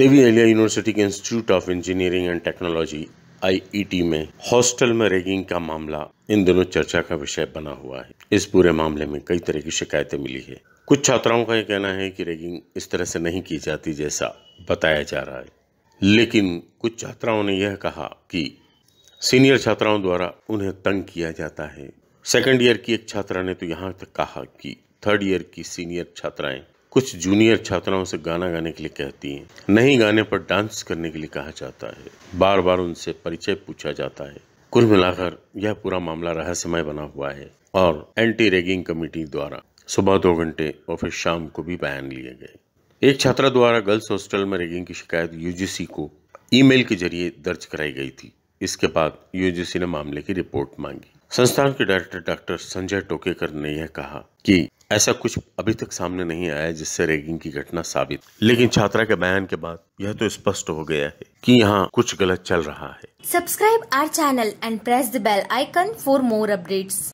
देवी Ahilya university के institute of engineering and technology IET में hostel में रैगिंग का मामला इन दोनों चर्चा का विषय बना हुआ है इस पूरे मामले में कई तरह की शिकायतें मिली है कुछ छात्राओं का यह कहना है कि रैगिंग इस तरह से नहीं की जाती जैसा बताया जा रहा है लेकिन कुछ छात्राओं ने यह कहा कि सीनियर छात्राओं द्वारा उन्हें तंग किया जाता है सेकेंड ईयर की एक छात्रा ने तो यहाँ तक कहा कि थर्ड ईयर की सीनियर छात्राएं कुछ जूनियर छात्राओं से गाना गाने के लिए कहती हैं नहीं गाने पर डांस करने के लिए कहा जाता है बार बार उनसे परिचय पूछा जाता है कुल मिलाकर यह पूरा मामला रहस्यमय बना हुआ है और एंटी रेगिंग कमेटी द्वारा सुबह दो घंटे और फिर शाम को भी बयान लिए गए एक छात्रा द्वारा गर्ल्स हॉस्टल में रेगिंग की शिकायत यूजीसी को ईमेल के जरिए दर्ज कराई गई थी इसके बाद यूजीसी ने मामले की रिपोर्ट मांगी संस्थान के डायरेक्टर डॉक्टर संजय टोकेकर ने यह कहा कि ऐसा कुछ अभी तक सामने नहीं आया जिससे रेगिंग की घटना साबित लेकिन छात्रा के बयान के बाद यह तो स्पष्ट हो गया है कि यहाँ कुछ गलत चल रहा है subscribe our channel and press the bell icon for more updates